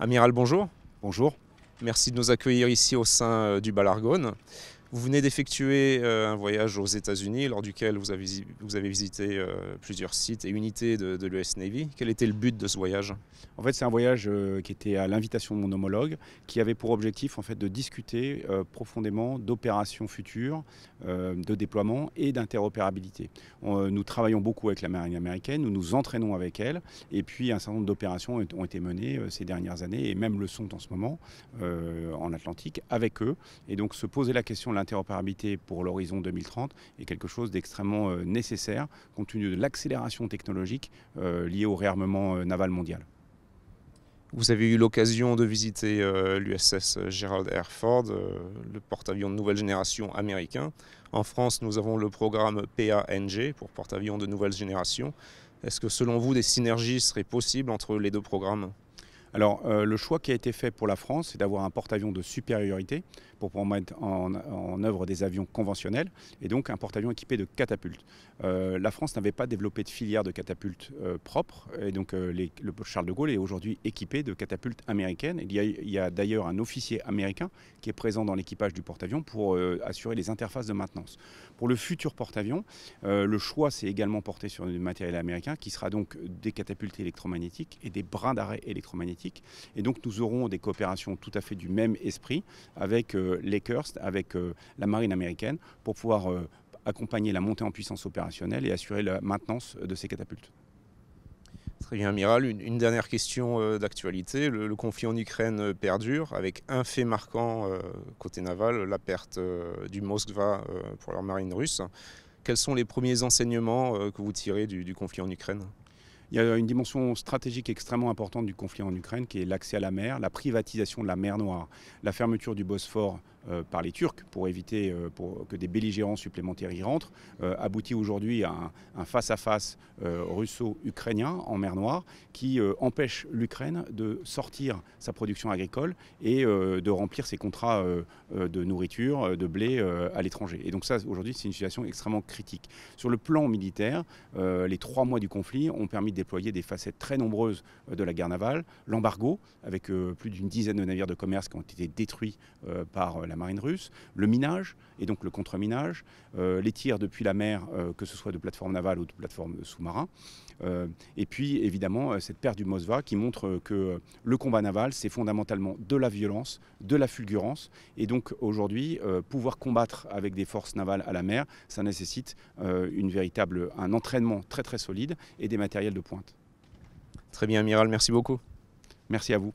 Amiral, bonjour. Bonjour. Merci de nous accueillir ici au sein euh, du Balargone. Vous venez d'effectuer euh, un voyage aux États-Unis lors duquel vous avez, visité euh, plusieurs sites et unités de, l'US Navy. Quel était le but de ce voyage En fait, c'est un voyage euh, qui était à l'invitation de mon homologue, qui avait pour objectif en fait de discuter profondément d'opérations futures, de déploiement et d'interopérabilité. Nous travaillons beaucoup avec la marine américaine, nous nous entraînons avec elle, et puis un certain nombre d'opérations ont été menées ces dernières années et même le sont en ce moment en Atlantique avec eux. Et donc se poser la question l'interopérabilité pour l'horizon 2030 est quelque chose d'extrêmement euh, nécessaire compte tenu de l'accélération technologique euh, liée au réarmement euh, naval mondial. Vous avez eu l'occasion de visiter l'USS Gerald R. Ford, le porte-avions de nouvelle génération américain. En France, nous avons le programme PANG pour porte-avions de nouvelle génération. Est-ce que selon vous, des synergies seraient possibles entre les deux programmes alors, euh, le choix qui a été fait pour la France, c'est d'avoir un porte-avions de supériorité pour pouvoir mettre en, œuvre des avions conventionnels et donc un porte-avions équipé de catapultes. Euh, la France n'avait pas développé de filière de catapultes euh, propres et donc le Charles de Gaulle est aujourd'hui équipé de catapultes américaines. Il y a, d'ailleurs un officier américain qui est présent dans l'équipage du porte-avions pour assurer les interfaces de maintenance. Pour le futur porte-avions, le choix s'est également porté sur du matériel américain qui sera donc des catapultes électromagnétiques et des brins d'arrêt électromagnétiques et donc nous aurons des coopérations tout à fait du même esprit avec euh, l'Akehurst, avec euh, la marine américaine, pour pouvoir euh, accompagner la montée en puissance opérationnelle et assurer la maintenance de ces catapultes. Très bien, Amiral. Une, dernière question d'actualité. Le, conflit en Ukraine perdure avec un fait marquant côté naval, la perte du Moskva pour leur marine russe. Quels sont les premiers enseignements que vous tirez du conflit en Ukraine il y a une dimension stratégique extrêmement importante du conflit en Ukraine qui est l'accès à la mer, la privatisation de la mer Noire, la fermeture du Bosphore euh, par les Turcs pour éviter euh, pour que des belligérants supplémentaires y rentrent, euh, aboutit aujourd'hui à un face-à-face russo-ukrainien en mer Noire qui empêche l'Ukraine de sortir sa production agricole et de remplir ses contrats de nourriture, de blé à l'étranger. Et donc ça, aujourd'hui, c'est une situation extrêmement critique. Sur le plan militaire, les trois mois du conflit ont permis de déployer des facettes très nombreuses de la guerre navale, l'embargo, avec plus d'une dizaine de navires de commerce qui ont été détruits par la marine russe, le minage et donc le contre-minage, euh, les tirs depuis la mer, euh, que ce soit de plateforme navale ou de plateforme sous-marin. Euh, et puis évidemment cette perte du Mosva qui montre que le combat naval, c'est fondamentalement de la violence, de la fulgurance. Et donc aujourd'hui, pouvoir combattre avec des forces navales à la mer, ça nécessite une véritable, un entraînement très très solide et des matériels de pointe. Très bien, Amiral, merci beaucoup. Merci à vous.